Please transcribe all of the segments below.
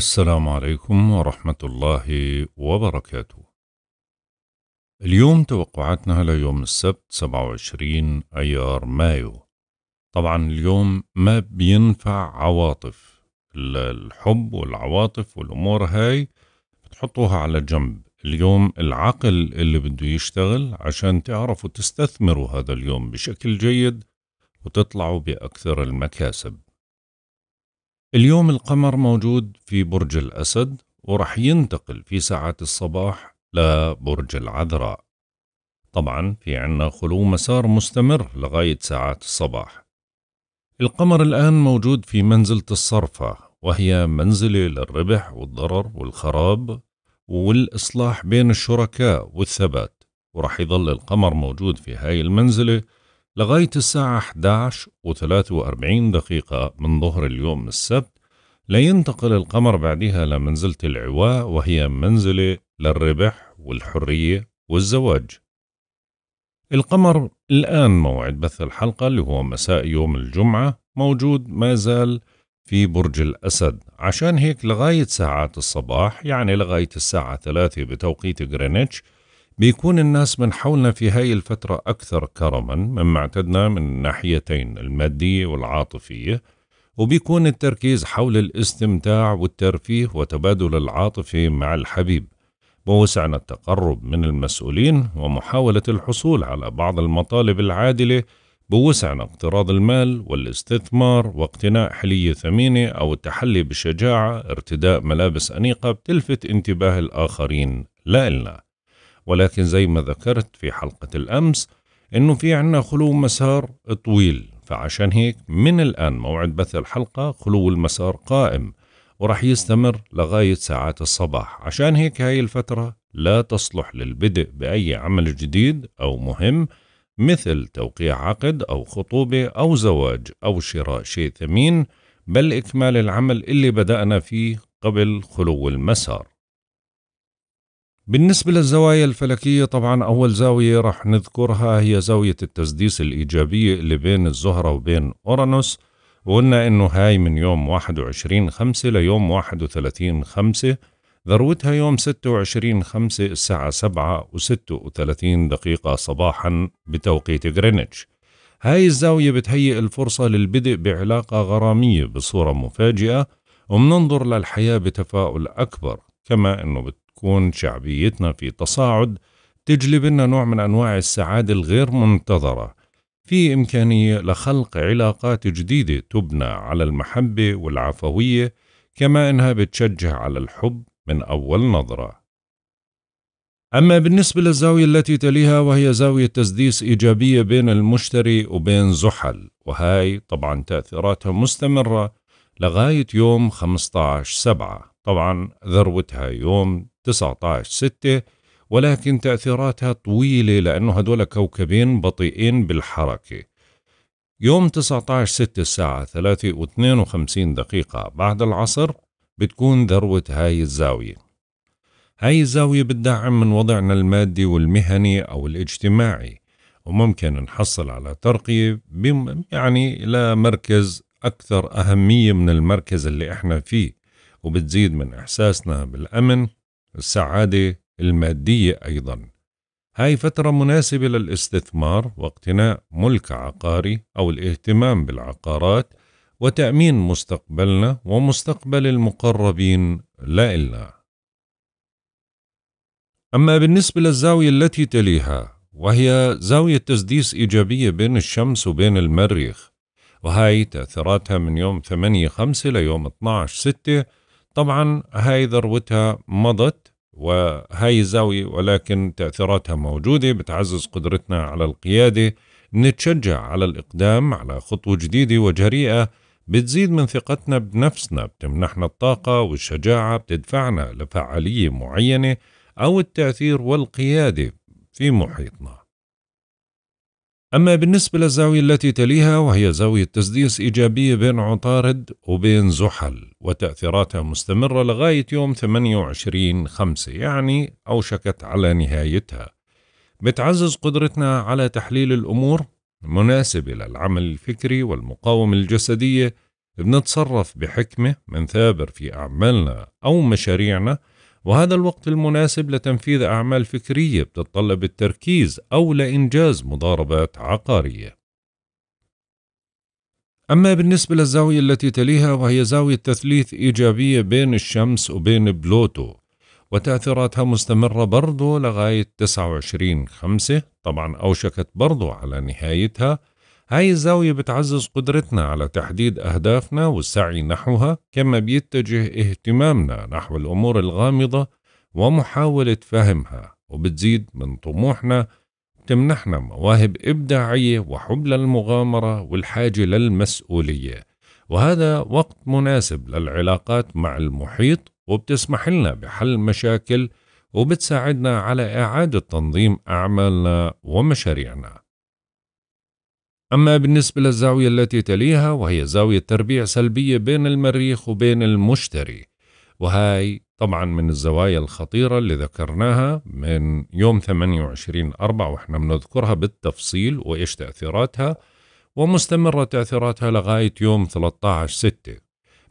السلام عليكم ورحمة الله وبركاته. اليوم توقعاتنا ليوم السبت 27 أيار مايو. طبعا اليوم ما بينفع عواطف الحب والعواطف والأمور هاي بتحطوها على جنب. اليوم العقل اللي بده يشتغل عشان تعرفوا تستثمروا هذا اليوم بشكل جيد وتطلعوا بأكثر المكاسب. اليوم القمر موجود في برج الأسد ورح ينتقل في ساعات الصباح لبرج العذراء طبعا في عنا خلو مسار مستمر لغاية ساعات الصباح القمر الآن موجود في منزلة الصرفة وهي منزلة للربح والضرر والخراب والإصلاح بين الشركاء والثبات ورح يظل القمر موجود في هاي المنزلة لغاية الساعة 11 و43 دقيقة من ظهر اليوم السبت لينتقل القمر بعدها لمنزلة العواء وهي منزلة للربح والحرية والزواج القمر الآن موعد بث الحلقة اللي هو مساء يوم الجمعة موجود ما زال في برج الأسد عشان هيك لغاية ساعات الصباح يعني لغاية الساعة 3 بتوقيت غرينتش بيكون الناس من حولنا في هاي الفترة أكثر كرما مما اعتدنا من الناحيتين المادية والعاطفية وبيكون التركيز حول الاستمتاع والترفيه وتبادل العاطفة مع الحبيب بوسعنا التقرب من المسؤولين ومحاولة الحصول على بعض المطالب العادلة بوسعنا اقتراض المال والاستثمار واقتناء حلية ثمينة أو التحلي بشجاعة ارتداء ملابس أنيقة بتلفت انتباه الآخرين لا إلنا ولكن زي ما ذكرت في حلقة الأمس إنه في عنا خلو مسار طويل فعشان هيك من الآن موعد بث الحلقة خلو المسار قائم ورح يستمر لغاية ساعات الصباح عشان هيك هاي الفترة لا تصلح للبدء بأي عمل جديد أو مهم مثل توقيع عقد أو خطوبة أو زواج أو شراء شيء ثمين بل إكمال العمل اللي بدأنا فيه قبل خلو المسار بالنسبة للزوايا الفلكية طبعا أول زاوية رح نذكرها هي زاوية التسديس الإيجابية اللي بين الزهرة وبين أورانوس وقلنا إنه هاي من يوم 21 5 ليوم 31 5 ذروتها يوم 26 5 الساعة 7 و36 دقيقة صباحا بتوقيت غرينتش هاي الزاوية بتهيئ الفرصة للبدء بعلاقة غرامية بصورة مفاجئة ومننظر للحياة بتفاؤل أكبر كما أنه تكون شعبيتنا في تصاعد تجلب لنا نوع من أنواع السعادة الغير منتظرة في إمكانية لخلق علاقات جديدة تبنى على المحبة والعفوية كما إنها بتشجع على الحب من أول نظرة أما بالنسبة للزاوية التي تليها وهي زاوية تسديس إيجابية بين المشتري وبين زحل وهاي طبعا تأثيراتها مستمرة لغاية يوم 15 سبعة طبعا ذروتها يوم 19 6 ولكن تأثيراتها طويلة لأنه هدول كوكبين بطيئين بالحركة يوم 19 6 الساعة 3 و 52 دقيقة بعد العصر بتكون ذروة هاي الزاوية هاي الزاوية بتدعم من وضعنا المادي والمهني أو الاجتماعي وممكن نحصل على ترقية يعني لمركز أكثر أهمية من المركز اللي إحنا فيه وبتزيد من إحساسنا بالأمن والسعادة المادية أيضا هاي فترة مناسبة للاستثمار واقتناء ملك عقاري أو الاهتمام بالعقارات وتأمين مستقبلنا ومستقبل المقربين لا إلا أما بالنسبة للزاوية التي تليها وهي زاوية تسديس إيجابية بين الشمس وبين المريخ وهاي تأثيراتها من يوم 8 5 ليوم 12 6 طبعا هاي ذروتها مضت وهاي الزاوية ولكن تأثيراتها موجودة بتعزز قدرتنا على القيادة نتشجع على الإقدام على خطوة جديدة وجريئة بتزيد من ثقتنا بنفسنا بتمنحنا الطاقة والشجاعة بتدفعنا لفعالية معينة أو التأثير والقيادة في محيطنا أما بالنسبة للزاوية التي تليها وهي زاوية تسديس إيجابية بين عطارد وبين زحل وتأثيراتها مستمرة لغاية يوم 28 خمسة يعني أوشكت على نهايتها بتعزز قدرتنا على تحليل الأمور مناسبة للعمل الفكري والمقاومة الجسدية بنتصرف بحكمة من ثابر في أعمالنا أو مشاريعنا وهذا الوقت المناسب لتنفيذ أعمال فكرية بتتطلب التركيز أو لإنجاز مضاربات عقارية. أما بالنسبة للزاوية التي تليها وهي زاوية تثليث إيجابية بين الشمس وبين بلوتو وتأثيراتها مستمرة برضه لغاية 29 5 طبعا أوشكت برضه على نهايتها هاي الزاوية بتعزز قدرتنا على تحديد أهدافنا والسعي نحوها كما بيتجه اهتمامنا نحو الأمور الغامضة ومحاولة فهمها وبتزيد من طموحنا تمنحنا مواهب إبداعية وحب للمغامرة والحاجة للمسؤولية وهذا وقت مناسب للعلاقات مع المحيط وبتسمح لنا بحل مشاكل وبتساعدنا على إعادة تنظيم أعمالنا ومشاريعنا أما بالنسبة للزاوية التي تليها وهي زاوية تربيع سلبية بين المريخ وبين المشتري وهاي طبعا من الزوايا الخطيرة اللي ذكرناها من يوم 28 أربع وإحنا بنذكرها بالتفصيل وإيش تأثيراتها ومستمرة تأثيراتها لغاية يوم 13 ستة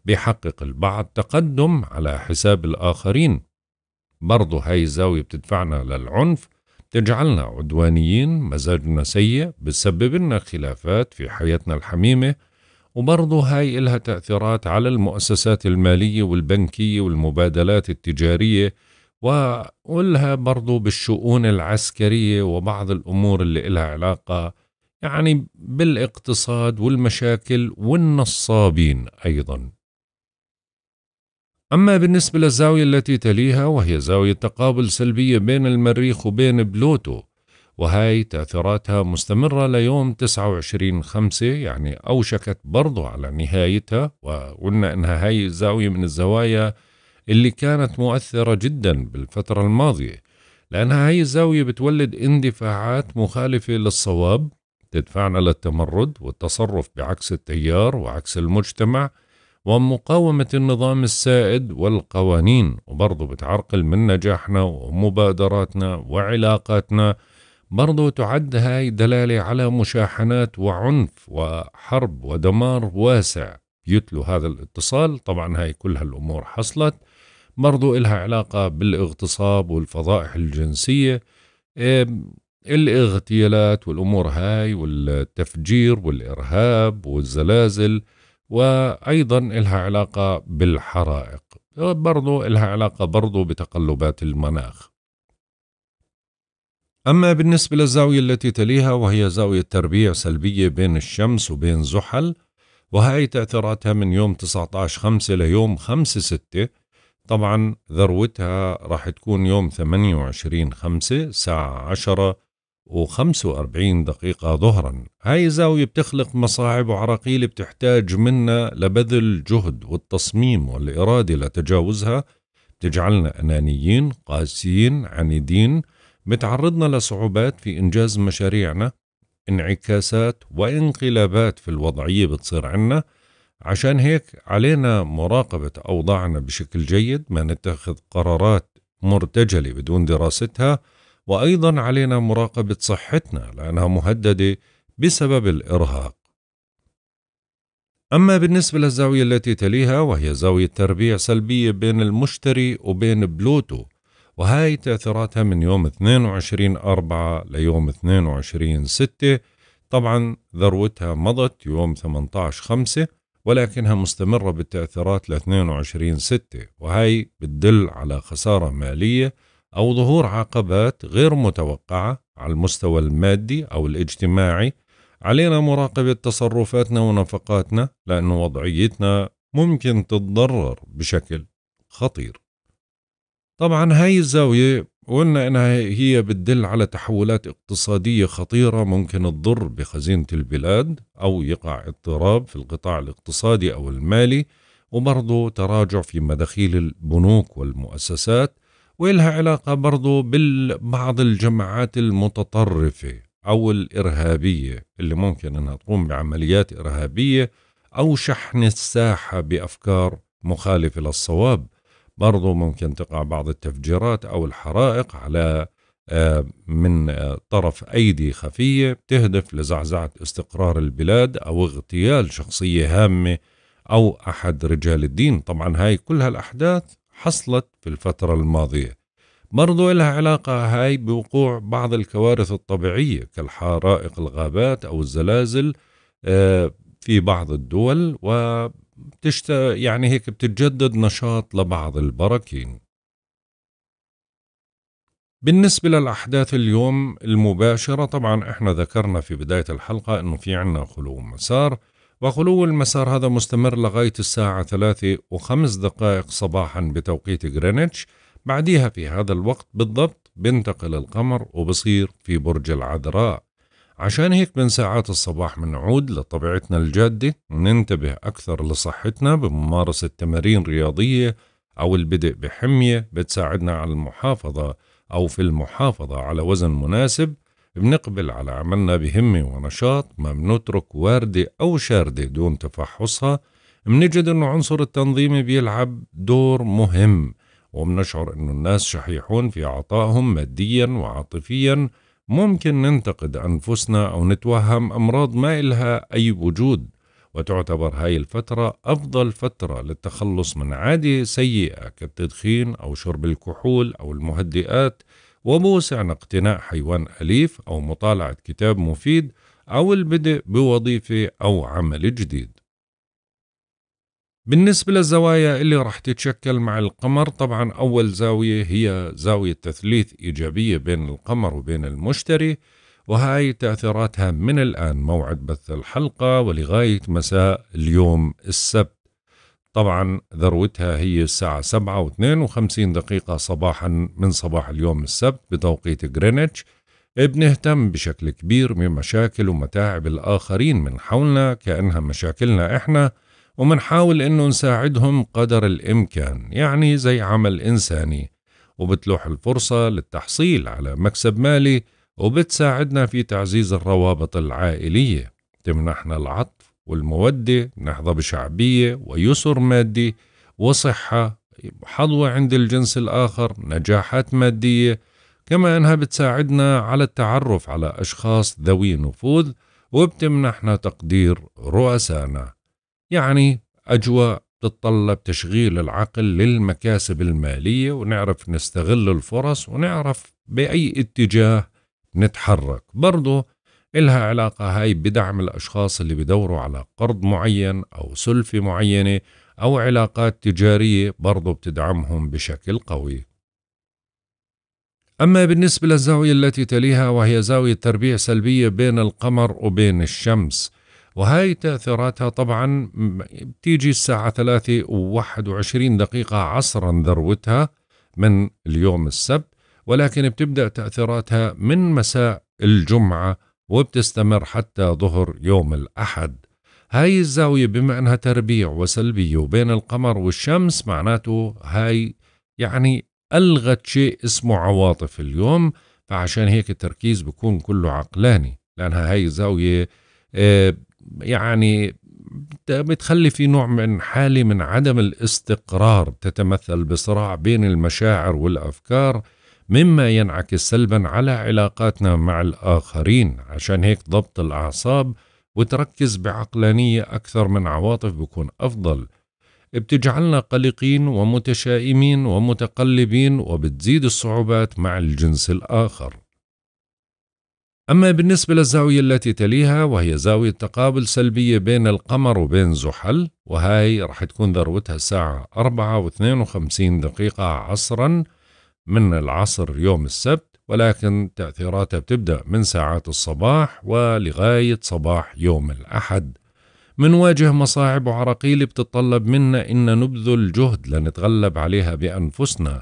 بيحقق البعض تقدم على حساب الآخرين برضو هاي الزاوية بتدفعنا للعنف تجعلنا عدوانيين مزاجنا سيء بتسبب لنا خلافات في حياتنا الحميمة وبرضه هاي إلها تأثيرات على المؤسسات المالية والبنكية والمبادلات التجارية وإلها برضه بالشؤون العسكرية وبعض الأمور اللي إلها علاقة يعني بالاقتصاد والمشاكل والنصابين أيضاً أما بالنسبة للزاوية التي تليها وهي زاوية تقابل سلبية بين المريخ وبين بلوتو وهي تأثيراتها مستمرة ليوم 29 خمسة يعني أوشكت برضو على نهايتها وقلنا إنها هاي الزاوية من الزوايا اللي كانت مؤثرة جدا بالفترة الماضية لأنها هاي الزاوية بتولد اندفاعات مخالفة للصواب تدفعنا للتمرد والتصرف بعكس التيار وعكس المجتمع ومقاومة النظام السائد والقوانين وبرضه بتعرقل من نجاحنا ومبادراتنا وعلاقاتنا برضه تعد هاي دلالة على مشاحنات وعنف وحرب ودمار واسع يتلو هذا الاتصال طبعا هاي كل هالأمور حصلت برضو إلها علاقة بالاغتصاب والفضائح الجنسية الاغتيالات والأمور هاي والتفجير والإرهاب والزلازل وأيضا لها علاقة بالحرائق برضو لها علاقة برضو بتقلبات المناخ أما بالنسبة للزاوية التي تليها وهي زاوية تربيع سلبية بين الشمس وبين زحل وهي تأثيراتها من يوم 19/5 ليوم 5/6 طبعا ذروتها راح تكون يوم 28/5 الساعة 10 و45 دقيقة ظهرا هاي الزاوية بتخلق مصاعب وعراقيل بتحتاج منا لبذل جهد والتصميم والإرادة لتجاوزها بتجعلنا أنانيين قاسيين عنيدين بتعرضنا لصعوبات في إنجاز مشاريعنا انعكاسات وانقلابات في الوضعية بتصير عنا عشان هيك علينا مراقبة أوضاعنا بشكل جيد ما نتخذ قرارات مرتجلة بدون دراستها وايضا علينا مراقبه صحتنا لانها مهدده بسبب الارهاق أما بالنسبة للزاوية التي تليها وهي زاوية تربيع سلبية بين المشتري وبين بلوتو وهاي تأثيراتها من يوم 22 أربعة ليوم 22 ستة طبعا ذروتها مضت يوم 18 خمسة ولكنها مستمرة بالتأثيرات ل 22 ستة وهي بتدل على خسارة مالية أو ظهور عقبات غير متوقعة على المستوى المادي أو الاجتماعي علينا مراقبة تصرفاتنا ونفقاتنا لأن وضعيتنا ممكن تتضرر بشكل خطير طبعا هاي الزاوية قلنا إنها هي بتدل على تحولات اقتصادية خطيرة ممكن تضر بخزينة البلاد أو يقع اضطراب في القطاع الاقتصادي أو المالي وبرضه تراجع في مداخيل البنوك والمؤسسات وإلها علاقة برضو ببعض الجماعات المتطرفة أو الإرهابية اللي ممكن أنها تقوم بعمليات إرهابية أو شحن الساحة بأفكار مخالفة للصواب برضو ممكن تقع بعض التفجيرات أو الحرائق على آه، من آه، طرف أيدي خفية تهدف لزعزعة استقرار البلاد أو اغتيال شخصية هامة أو أحد رجال الدين طبعا هاي كل هالأحداث حصلت في الفترة الماضية برضو لها علاقة هاي بوقوع بعض الكوارث الطبيعية كالحرائق الغابات أو الزلازل آه، في بعض الدول بتشت... يعني هيك بتتجدد نشاط لبعض البراكين بالنسبة للأحداث اليوم المباشرة طبعا احنا ذكرنا في بداية الحلقة انه في عنا خلو مسار وخلو المسار هذا مستمر لغاية الساعة ثلاثة وخمس دقائق صباحا بتوقيت غرينتش بعديها في هذا الوقت بالضبط بنتقل القمر وبصير في برج العذراء عشان هيك من ساعات الصباح منعود لطبيعتنا الجادة وننتبه أكثر لصحتنا بممارسة تمارين رياضية أو البدء بحمية بتساعدنا على المحافظة أو في المحافظة على وزن مناسب بنقبل على عملنا بهمة ونشاط ما بنترك واردة أو شاردة دون تفحصها منجد أنه عنصر التنظيم بيلعب دور مهم ومنشعر أنه الناس شحيحون في عطائهم ماديا وعاطفيا ممكن ننتقد أنفسنا أو نتوهم أمراض ما إلها أي وجود وتعتبر هاي الفترة أفضل فترة للتخلص من عادة سيئة كالتدخين أو شرب الكحول أو المهدئات وموسع اقتناء حيوان أليف أو مطالعة كتاب مفيد أو البدء بوظيفة أو عمل جديد بالنسبة للزوايا اللي راح تتشكل مع القمر طبعا أول زاوية هي زاوية تثليث إيجابية بين القمر وبين المشتري وهاي تأثيراتها من الآن موعد بث الحلقة ولغاية مساء اليوم السبت طبعا ذروتها هي الساعة سبعة واثنين وخمسين دقيقة صباحا من صباح اليوم السبت بتوقيت غرينتش بنهتم بشكل كبير من مشاكل ومتاعب الآخرين من حولنا كأنها مشاكلنا إحنا ومنحاول إنه نساعدهم قدر الإمكان يعني زي عمل إنساني وبتلوح الفرصة للتحصيل على مكسب مالي وبتساعدنا في تعزيز الروابط العائلية تمنحنا العطف والمودة نحظى بشعبية ويسر مادي وصحة حظوة عند الجنس الآخر نجاحات مادية كما أنها بتساعدنا على التعرف على أشخاص ذوي نفوذ وبتمنحنا تقدير رؤسانا يعني أجواء تتطلب تشغيل العقل للمكاسب المالية ونعرف نستغل الفرص ونعرف بأي اتجاه نتحرك برضه إلها علاقة هاي بدعم الأشخاص اللي بدوروا على قرض معين أو سلفة معينة أو علاقات تجارية برضو بتدعمهم بشكل قوي أما بالنسبة للزاوية التي تليها وهي زاوية تربيع سلبية بين القمر وبين الشمس وهاي تأثيراتها طبعا بتيجي الساعة ثلاثة وواحد وعشرين دقيقة عصرا ذروتها من اليوم السبت ولكن بتبدأ تأثيراتها من مساء الجمعة وبتستمر حتى ظهر يوم الأحد هاي الزاوية بما أنها تربيع وسلبية وبين القمر والشمس معناته هاي يعني ألغت شيء اسمه عواطف اليوم فعشان هيك التركيز بكون كله عقلاني لأنها هاي الزاوية آه، يعني بتخلي في نوع من حالة من عدم الاستقرار بتتمثل بصراع بين المشاعر والأفكار مما ينعكس سلبا على علاقاتنا مع الآخرين عشان هيك ضبط الأعصاب وتركز بعقلانية أكثر من عواطف بكون أفضل بتجعلنا قلقين ومتشائمين ومتقلبين وبتزيد الصعوبات مع الجنس الآخر أما بالنسبة للزاوية التي تليها وهي زاوية تقابل سلبية بين القمر وبين زحل وهاي رح تكون ذروتها الساعة 4 و52 دقيقة عصرا من العصر يوم السبت ولكن تأثيراتها بتبدأ من ساعات الصباح ولغاية صباح يوم الأحد منواجه مصاعب وعراقيل بتتطلب منا إن نبذل جهد لنتغلب عليها بأنفسنا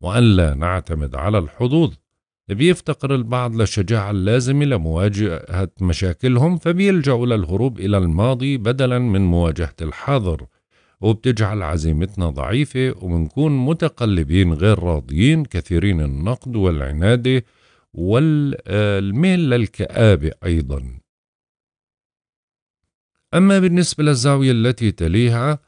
وألا نعتمد على الحظوظ بيفتقر البعض للشجاعة اللازمة لمواجهة مشاكلهم فبيلجأوا للهروب إلى الماضي بدلا من مواجهة الحاضر وبتجعل عزيمتنا ضعيفة وبنكون متقلبين غير راضيين كثيرين النقد والعنادة والميل للكآبة أيضا أما بالنسبة للزاوية التي تليها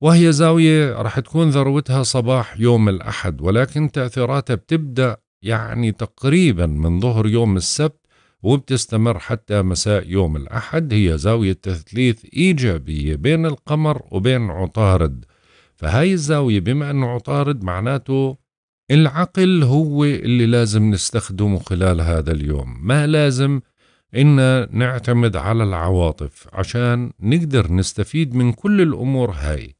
وهي زاوية رح تكون ذروتها صباح يوم الأحد ولكن تأثيراتها بتبدأ يعني تقريبا من ظهر يوم السبت وبتستمر حتى مساء يوم الأحد هي زاوية تثليث إيجابية بين القمر وبين عطارد فهاي الزاوية بما أنه عطارد معناته العقل هو اللي لازم نستخدمه خلال هذا اليوم ما لازم إن نعتمد على العواطف عشان نقدر نستفيد من كل الأمور هاي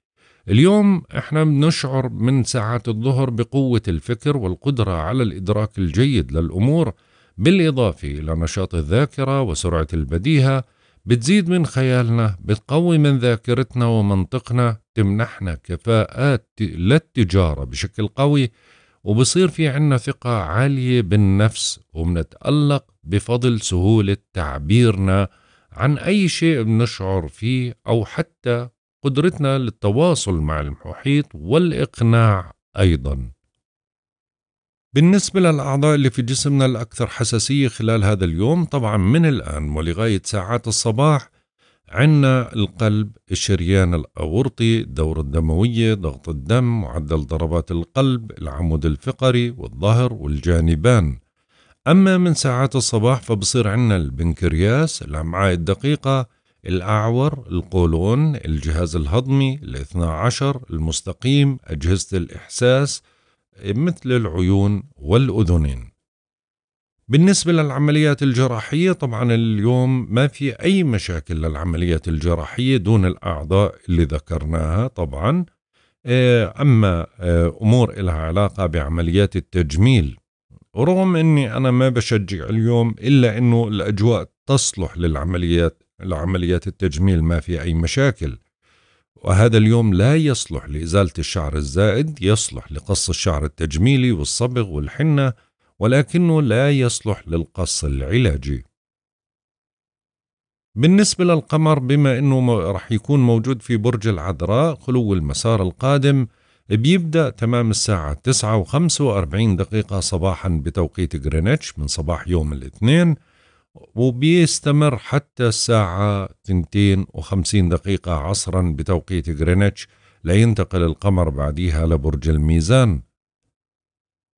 اليوم احنا بنشعر من ساعات الظهر بقوة الفكر والقدرة على الإدراك الجيد للأمور بالإضافة إلى نشاط الذاكرة وسرعة البديهة بتزيد من خيالنا بتقوي من ذاكرتنا ومنطقنا تمنحنا كفاءات للتجارة بشكل قوي وبصير في عنا ثقة عالية بالنفس ومنتألق بفضل سهولة تعبيرنا عن أي شيء بنشعر فيه أو حتى قدرتنا للتواصل مع المحيط والإقناع أيضاً بالنسبة للأعضاء اللي في جسمنا الأكثر حساسية خلال هذا اليوم طبعا من الآن ولغاية ساعات الصباح عنا القلب الشريان الأورطي الدورة الدموية ضغط الدم معدل ضربات القلب العمود الفقري والظهر والجانبان أما من ساعات الصباح فبصير عنا البنكرياس الأمعاء الدقيقة الأعور القولون الجهاز الهضمي الاثنى عشر المستقيم أجهزة الإحساس مثل العيون والأذنين بالنسبة للعمليات الجراحية طبعا اليوم ما في أي مشاكل للعمليات الجراحية دون الأعضاء اللي ذكرناها طبعا آه، أما آه، أمور إلها علاقة بعمليات التجميل رغم أني أنا ما بشجع اليوم إلا أنه الأجواء تصلح للعمليات لعمليات التجميل ما في أي مشاكل وهذا اليوم لا يصلح لإزالة الشعر الزائد يصلح لقص الشعر التجميلي والصبغ والحنة ولكنه لا يصلح للقص العلاجي بالنسبة للقمر بما أنه رح يكون موجود في برج العذراء خلو المسار القادم بيبدأ تمام الساعة 9 و45 دقيقة صباحا بتوقيت غرينتش من صباح يوم الاثنين وبيستمر حتى الساعة 52 وخمسين دقيقة عصرا بتوقيت غرينتش لينتقل القمر بعديها لبرج الميزان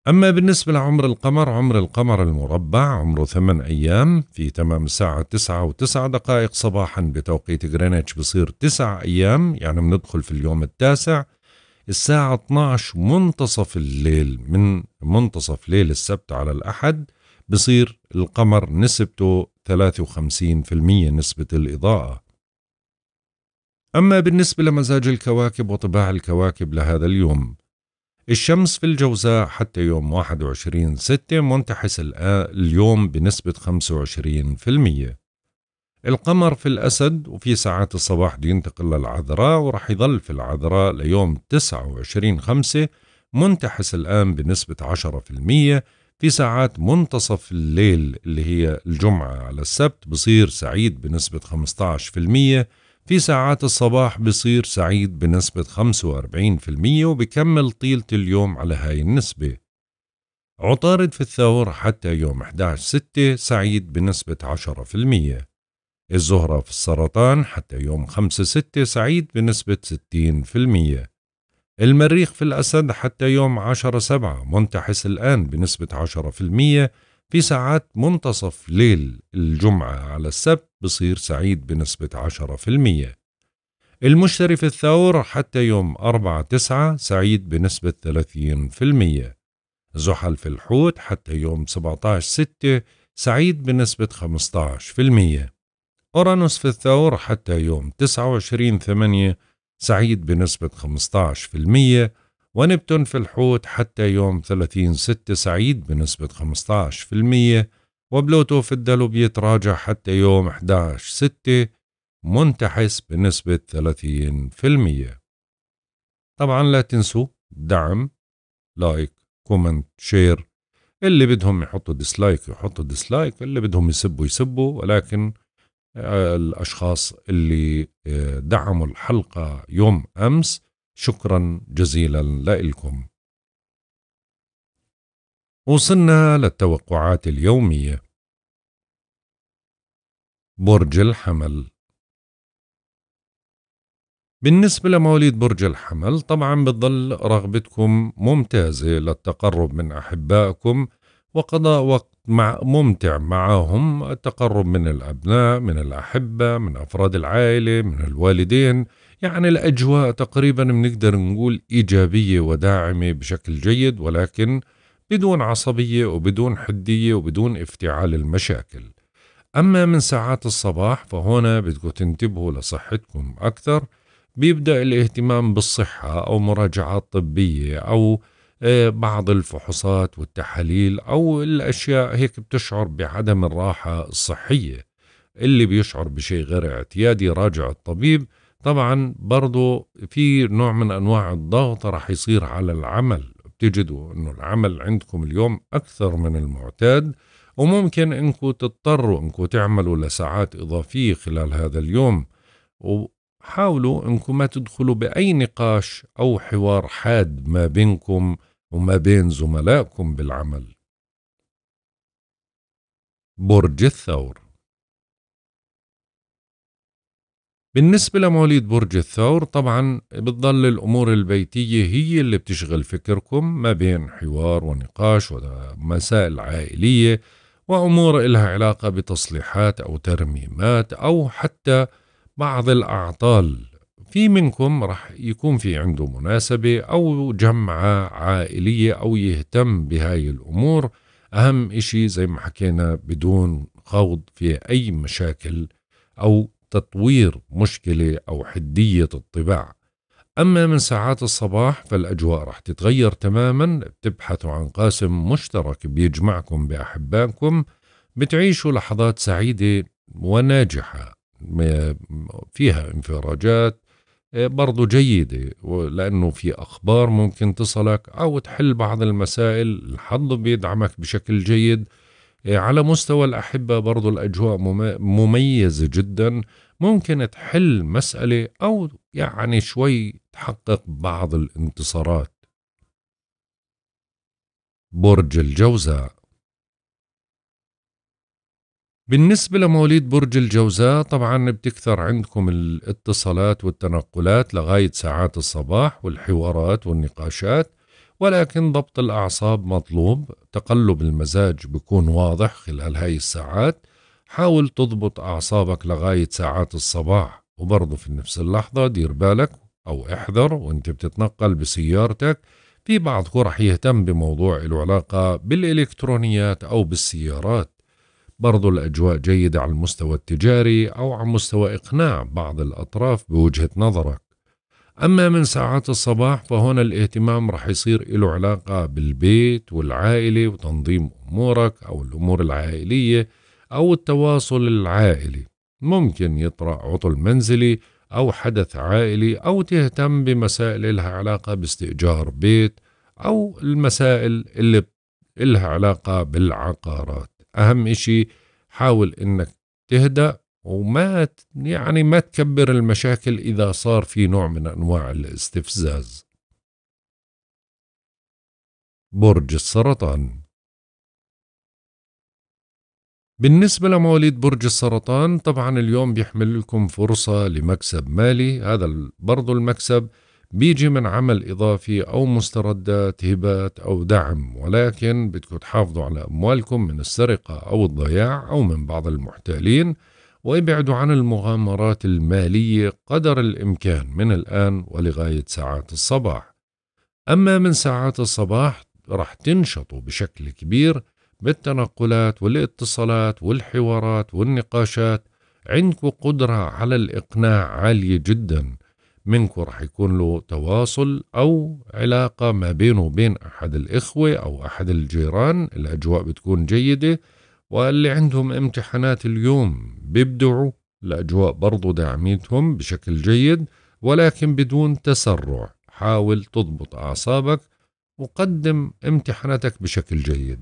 أما بالنسبة لعمر القمر عمر القمر المربع عمره 8 أيام في تمام الساعة 9 وتسع دقائق صباحا بتوقيت غرينتش بصير 9 أيام يعني بندخل في اليوم التاسع الساعة 12 منتصف الليل من منتصف ليل السبت على الأحد بصير القمر نسبته 53% نسبة الإضاءة أما بالنسبة لمزاج الكواكب وطباع الكواكب لهذا اليوم الشمس في الجوزاء حتى يوم 21 ستة منتحس اليوم بنسبة 25% القمر في الأسد وفي ساعات الصباح ينتقل للعذراء ورح يظل في العذراء ليوم 29 خمسة منتحس الآن بنسبة 10% في ساعات منتصف الليل اللي هي الجمعة على السبت بصير سعيد بنسبة 15% في ساعات الصباح بصير سعيد بنسبة 45% وبكمل طيلة اليوم على هاي النسبة عطارد في الثور حتى يوم 11/6 سعيد بنسبة 10% الزهرة في السرطان حتى يوم 5/6 سعيد بنسبة 60% المريخ في الأسد حتى يوم 10 سبعة منتحس الآن بنسبة 10% في ساعات منتصف ليل الجمعة على السبت بصير سعيد بنسبة 10% المشتري في الثور حتى يوم 4 تسعة سعيد بنسبة 30% زحل في الحوت حتى يوم 17 ستة سعيد بنسبة 15% أورانوس في الثور حتى يوم 29 ثمانية سعيد بنسبة 15% ونبتون في الحوت حتى يوم 30 6 سعيد بنسبة 15% وبلوتو في الدلو بيتراجع حتى يوم 11 6 منتحس بنسبة 30% طبعا لا تنسوا دعم لايك كومنت شير اللي بدهم يحطوا ديسلايك يحطوا ديسلايك اللي بدهم يسبوا يسبوا ولكن الأشخاص اللي آه، دعموا الحلقة يوم أمس شكرا جزيلا لكم وصلنا للتوقعات اليومية برج الحمل بالنسبة لمواليد برج الحمل طبعا بتظل رغبتكم ممتازة للتقرب من أحبائكم وقضاء وقت مع ممتع معهم التقرب من الأبناء من الأحبة من أفراد العائلة من الوالدين يعني الأجواء تقريبا بنقدر نقول إيجابية وداعمة بشكل جيد ولكن بدون عصبية وبدون حدية وبدون افتعال المشاكل أما من ساعات الصباح فهنا بدكم تنتبهوا لصحتكم أكثر بيبدأ الاهتمام بالصحة أو مراجعات طبية أو آه، بعض الفحوصات والتحاليل أو الأشياء هيك بتشعر بعدم الراحة الصحية اللي بيشعر بشيء غير اعتيادي راجع الطبيب طبعا برضو في نوع من أنواع الضغط رح يصير على العمل بتجدوا أنه العمل عندكم اليوم أكثر من المعتاد وممكن انكم تضطروا انكم تعملوا لساعات إضافية خلال هذا اليوم حاولوا انكم ما تدخلوا باي نقاش او حوار حاد ما بينكم وما بين زملائكم بالعمل برج الثور بالنسبة لمواليد برج الثور طبعا بتضل الأمور البيتية هي اللي بتشغل فكركم ما بين حوار ونقاش ومسائل عائلية وأمور إلها علاقة بتصليحات أو ترميمات أو حتى بعض الأعطال في منكم رح يكون في عنده مناسبة أو جمعة عائلية أو يهتم بهاي الأمور أهم إشي زي ما حكينا بدون خوض في أي مشاكل أو تطوير مشكلة أو حدية الطباع أما من ساعات الصباح فالأجواء رح تتغير تماما بتبحثوا عن قاسم مشترك بيجمعكم بأحبائكم بتعيشوا لحظات سعيدة وناجحة فيها انفراجات آه، برضو جيدة لأنه في أخبار ممكن تصلك أو تحل بعض المسائل الحظ بيدعمك بشكل جيد آه، على مستوى الأحبة برضو الأجواء مميزة جدا ممكن تحل مسألة أو يعني شوي تحقق بعض الانتصارات برج الجوزاء بالنسبة لمواليد برج الجوزاء طبعا بتكثر عندكم الاتصالات والتنقلات لغاية ساعات الصباح والحوارات والنقاشات ولكن ضبط الأعصاب مطلوب تقلب المزاج بيكون واضح خلال هاي الساعات حاول تضبط أعصابك لغاية ساعات الصباح وبرضه في نفس اللحظة دير بالك أو احذر وانت بتتنقل بسيارتك في بعضكم رح يهتم بموضوع العلاقة علاقة بالإلكترونيات أو بالسيارات برضو الأجواء جيدة على المستوى التجاري أو على مستوى إقناع بعض الأطراف بوجهة نظرك أما من ساعات الصباح فهنا الاهتمام رح يصير له علاقة بالبيت والعائلة وتنظيم أمورك أو الأمور العائلية أو التواصل العائلي ممكن يطرأ عطل منزلي أو حدث عائلي أو تهتم بمسائل لها علاقة باستئجار بيت أو المسائل اللي لها علاقة بالعقارات اهم اشي حاول انك تهدأ وما يعني ما تكبر المشاكل اذا صار في نوع من انواع الاستفزاز برج السرطان بالنسبة لمواليد برج السرطان طبعا اليوم بيحمل لكم فرصة لمكسب مالي هذا برضو المكسب بيجي من عمل إضافي أو مستردات هبات أو دعم ولكن بدكم تحافظوا على أموالكم من السرقة أو الضياع أو من بعض المحتالين وابعدوا عن المغامرات المالية قدر الإمكان من الآن ولغاية ساعات الصباح أما من ساعات الصباح رح تنشطوا بشكل كبير بالتنقلات والاتصالات والحوارات والنقاشات عندكم قدرة على الإقناع عالية جداً منكم راح يكون له تواصل أو علاقة ما بينه وبين أحد الإخوة أو أحد الجيران الأجواء بتكون جيدة واللي عندهم امتحانات اليوم بيبدعوا الأجواء برضو داعميتهم بشكل جيد ولكن بدون تسرع حاول تضبط أعصابك وقدم امتحاناتك بشكل جيد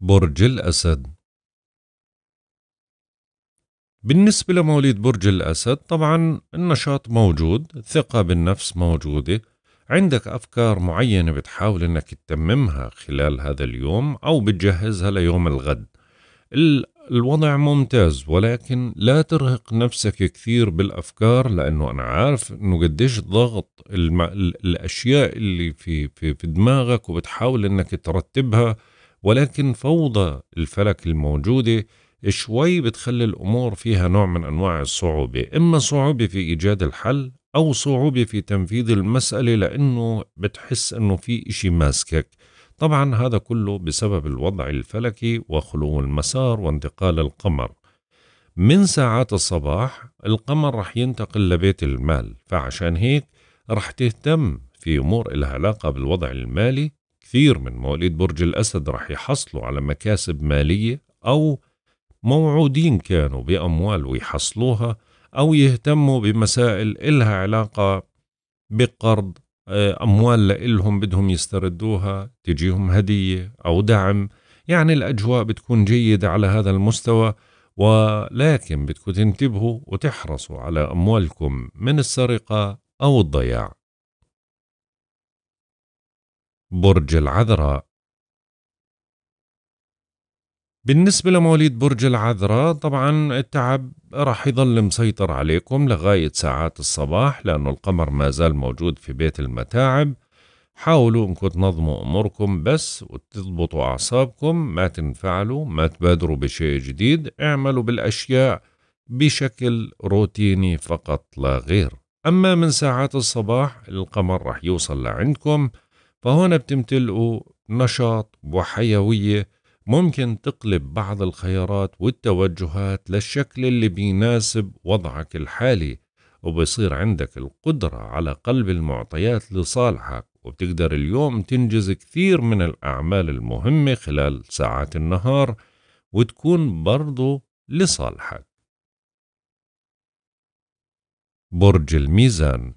برج الأسد بالنسبة لمواليد برج الأسد طبعا النشاط موجود الثقة بالنفس موجودة عندك أفكار معينة بتحاول أنك تتممها خلال هذا اليوم أو بتجهزها ليوم الغد الوضع ممتاز ولكن لا ترهق نفسك كثير بالأفكار لأنه أنا عارف أنه قديش ضغط الم... الأشياء اللي في, في, في دماغك وبتحاول أنك ترتبها ولكن فوضى الفلك الموجوده شوي بتخلي الأمور فيها نوع من أنواع الصعوبة إما صعوبة في إيجاد الحل أو صعوبة في تنفيذ المسألة لأنه بتحس أنه في إشي ماسكك طبعا هذا كله بسبب الوضع الفلكي وخلو المسار وانتقال القمر من ساعات الصباح القمر رح ينتقل لبيت المال فعشان هيك رح تهتم في أمور إلها علاقة بالوضع المالي كثير من مواليد برج الأسد رح يحصلوا على مكاسب مالية أو موعودين كانوا بأموال ويحصلوها أو يهتموا بمسائل إلها علاقة بقرض آه، أموال لإلهم بدهم يستردوها تجيهم هدية أو دعم يعني الأجواء بتكون جيدة على هذا المستوى ولكن بدكم تنتبهوا وتحرصوا على أموالكم من السرقة أو الضياع برج العذراء بالنسبة لمواليد برج العذراء طبعا التعب راح يظل مسيطر عليكم لغاية ساعات الصباح لأن القمر ما زال موجود في بيت المتاعب حاولوا انكم تنظموا اموركم بس وتضبطوا اعصابكم ما تنفعلوا ما تبادروا بشيء جديد اعملوا بالاشياء بشكل روتيني فقط لا غير اما من ساعات الصباح القمر رح يوصل لعندكم فهون بتمتلئوا نشاط وحيويه ممكن تقلب بعض الخيارات والتوجهات للشكل اللي بيناسب وضعك الحالي وبصير عندك القدرة على قلب المعطيات لصالحك وبتقدر اليوم تنجز كثير من الأعمال المهمة خلال ساعات النهار وتكون برضو لصالحك برج الميزان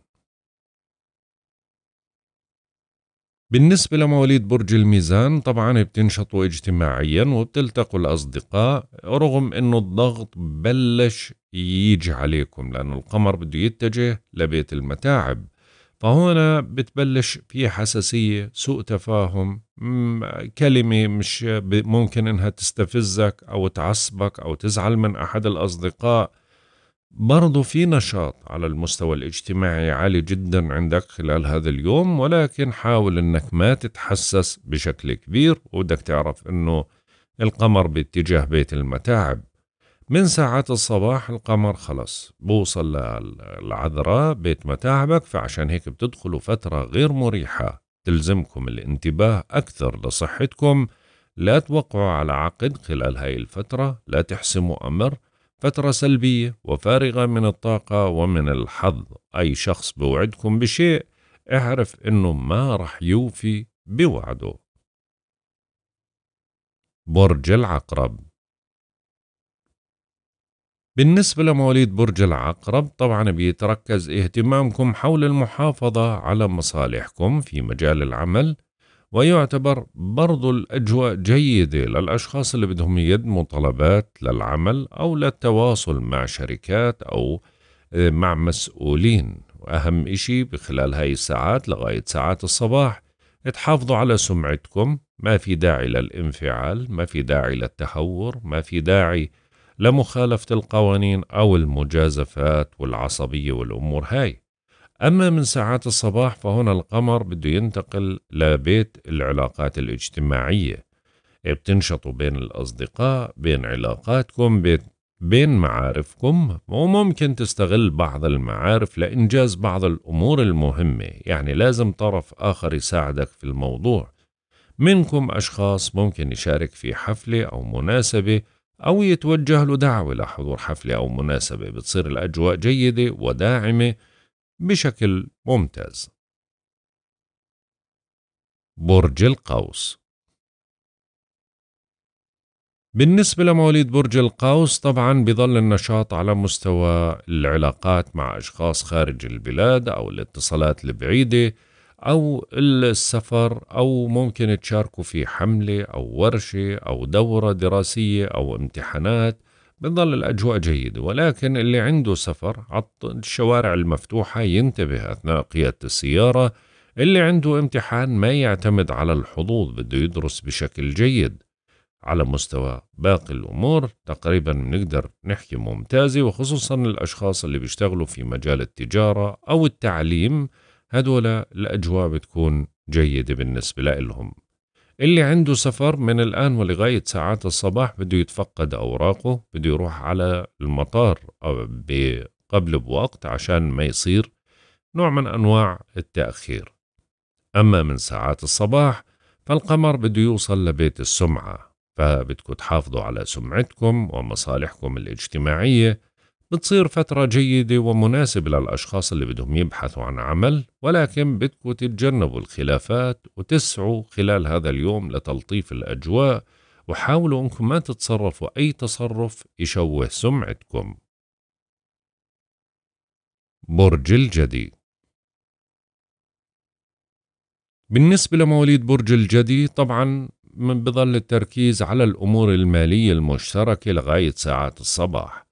بالنسبة لمواليد برج الميزان طبعا بتنشطوا اجتماعيا وبتلتقوا الأصدقاء رغم أنه الضغط بلش يجي عليكم لأنه القمر بده يتجه لبيت المتاعب فهنا بتبلش في حساسية سوء تفاهم كلمة مش ممكن انها تستفزك او تعصبك او تزعل من احد الاصدقاء برضو في نشاط على المستوى الاجتماعي عالي جدا عندك خلال هذا اليوم ولكن حاول انك ما تتحسس بشكل كبير وبدك تعرف انه القمر باتجاه بيت المتاعب من ساعات الصباح القمر خلص بوصل للعذراء بيت متاعبك فعشان هيك بتدخلوا فترة غير مريحة تلزمكم الانتباه أكثر لصحتكم لا توقعوا على عقد خلال هاي الفترة لا تحسموا أمر فترة سلبية وفارغة من الطاقة ومن الحظ أي شخص بوعدكم بشيء اعرف إنه ما رح يوفي بوعده برج العقرب بالنسبة لمواليد برج العقرب طبعا بيتركز اهتمامكم حول المحافظة على مصالحكم في مجال العمل ويعتبر برضو الأجواء جيدة للأشخاص اللي بدهم يقدموا طلبات للعمل أو للتواصل مع شركات أو آه، مع مسؤولين وأهم إشي بخلال هاي الساعات لغاية ساعات الصباح تحافظوا على سمعتكم ما في داعي للانفعال ما في داعي للتهور ما في داعي لمخالفة القوانين أو المجازفات والعصبية والأمور هاي أما من ساعات الصباح فهنا القمر بده ينتقل لبيت العلاقات الاجتماعية بتنشطوا بين الأصدقاء بين علاقاتكم بين بين معارفكم وممكن تستغل بعض المعارف لإنجاز بعض الأمور المهمة يعني لازم طرف آخر يساعدك في الموضوع منكم أشخاص ممكن يشارك في حفلة أو مناسبة أو يتوجه له دعوة لحضور حفلة أو مناسبة بتصير الأجواء جيدة وداعمة بشكل ممتاز برج القوس بالنسبة لمواليد برج القوس طبعا بظل النشاط على مستوى العلاقات مع أشخاص خارج البلاد أو الاتصالات البعيدة أو السفر أو ممكن تشاركوا في حملة أو ورشة أو دورة دراسية أو امتحانات بتضل الأجواء جيدة ولكن اللي عنده سفر عط الشوارع المفتوحة ينتبه أثناء قيادة السيارة اللي عنده امتحان ما يعتمد على الحظوظ بده يدرس بشكل جيد على مستوى باقي الأمور تقريبا بنقدر نحكي ممتازة وخصوصا الأشخاص اللي بيشتغلوا في مجال التجارة أو التعليم هدول الأجواء بتكون جيدة بالنسبة لهم اللي عنده سفر من الآن ولغاية ساعات الصباح بده يتفقد أوراقه بده يروح على المطار قبل بوقت عشان ما يصير نوع من أنواع التأخير أما من ساعات الصباح فالقمر بده يوصل لبيت السمعة فبدكم تحافظوا على سمعتكم ومصالحكم الاجتماعية بتصير فترة جيدة ومناسبة للأشخاص اللي بدهم يبحثوا عن عمل ولكن بدكم تتجنبوا الخلافات وتسعوا خلال هذا اليوم لتلطيف الأجواء وحاولوا أنكم ما تتصرفوا أي تصرف يشوه سمعتكم برج الجدي بالنسبة لمواليد برج الجدي طبعا من بظل التركيز على الأمور المالية المشتركة لغاية ساعات الصباح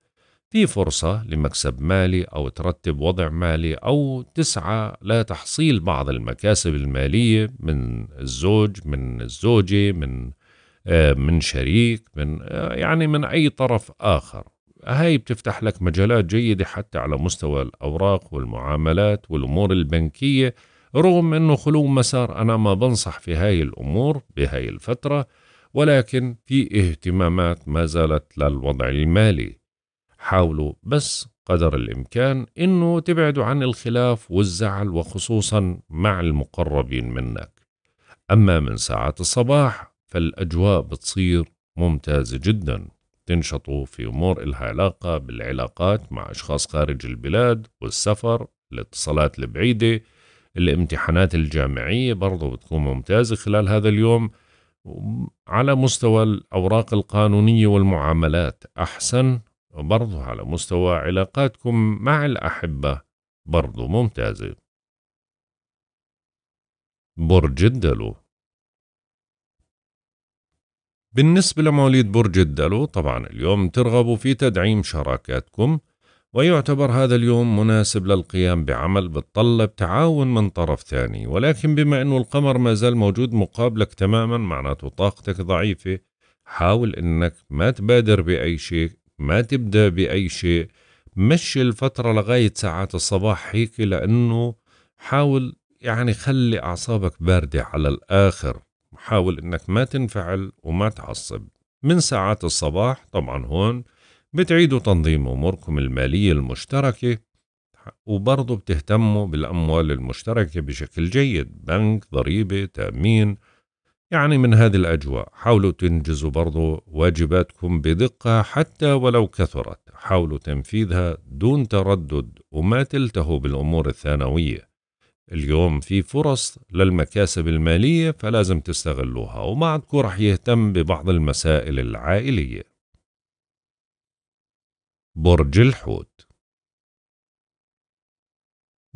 في فرصة لمكسب مالي أو ترتب وضع مالي أو تسعى لتحصيل بعض المكاسب المالية من الزوج من الزوجة من آه، من شريك من آه، يعني من أي طرف آخر هاي بتفتح لك مجالات جيدة حتى على مستوى الأوراق والمعاملات والأمور البنكية رغم أنه خلو مسار أنا ما بنصح في هاي الأمور بهاي الفترة ولكن في اهتمامات ما زالت للوضع المالي حاولوا بس قدر الإمكان إنه تبعدوا عن الخلاف والزعل وخصوصا مع المقربين منك أما من ساعات الصباح فالأجواء بتصير ممتازة جدا تنشطوا في أمور إلها علاقة بالعلاقات مع أشخاص خارج البلاد والسفر الاتصالات البعيدة الامتحانات الجامعية برضو بتكون ممتازة خلال هذا اليوم على مستوى الأوراق القانونية والمعاملات أحسن وبرضه على مستوى علاقاتكم مع الأحبة برضه ممتازة برج الدلو بالنسبة لمواليد برج الدلو طبعا اليوم ترغبوا في تدعيم شراكاتكم ويعتبر هذا اليوم مناسب للقيام بعمل بتطلب تعاون من طرف ثاني ولكن بما أنه القمر ما زال موجود مقابلك تماما معناته طاقتك ضعيفة حاول أنك ما تبادر بأي شيء ما تبدأ بأي شيء مشي الفترة لغاية ساعات الصباح هيك لأنه حاول يعني خلي أعصابك باردة على الآخر حاول إنك ما تنفعل وما تعصب من ساعات الصباح طبعا هون بتعيدوا تنظيم أموركم المالية المشتركة وبرضه بتهتموا بالأموال المشتركة بشكل جيد بنك ضريبة تأمين يعني من هذه الأجواء حاولوا تنجزوا برضو واجباتكم بدقة حتى ولو كثرت حاولوا تنفيذها دون تردد وما تلتهوا بالأمور الثانوية اليوم في فرص للمكاسب المالية فلازم تستغلوها وما عندكم رح يهتم ببعض المسائل العائلية برج الحوت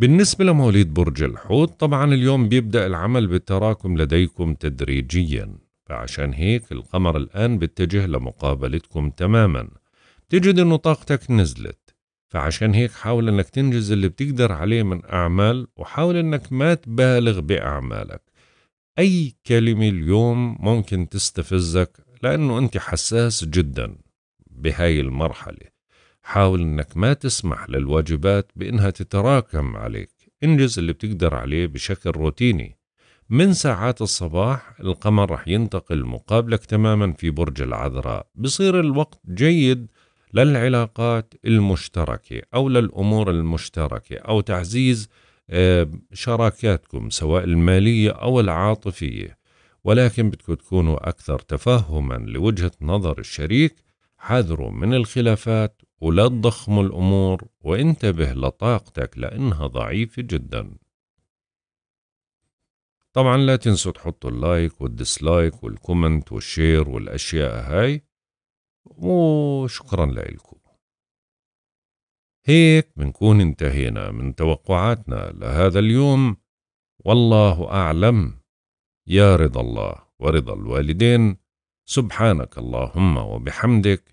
بالنسبة لمواليد برج الحوت طبعا اليوم بيبدأ العمل بالتراكم لديكم تدريجيا فعشان هيك القمر الآن بيتجه لمقابلتكم تماما تجد أنه طاقتك نزلت فعشان هيك حاول أنك تنجز اللي بتقدر عليه من أعمال وحاول أنك ما تبالغ بأعمالك أي كلمة اليوم ممكن تستفزك لأنه أنت حساس جدا بهاي المرحلة حاول انك ما تسمح للواجبات بانها تتراكم عليك انجز اللي بتقدر عليه بشكل روتيني من ساعات الصباح القمر رح ينتقل مقابلك تماما في برج العذراء بصير الوقت جيد للعلاقات المشتركة أو للأمور المشتركة أو تعزيز آه، شراكاتكم سواء المالية أو العاطفية ولكن بدكم تكونوا أكثر تفهما لوجهة نظر الشريك حذروا من الخلافات ولا تضخم الأمور وانتبه لطاقتك لأنها ضعيفة جدا طبعا لا تنسوا تحطوا اللايك والديسلايك والكومنت والشير والأشياء هاي وشكرا لكم هيك بنكون انتهينا من توقعاتنا لهذا اليوم والله أعلم يا رضا الله ورضا الوالدين سبحانك اللهم وبحمدك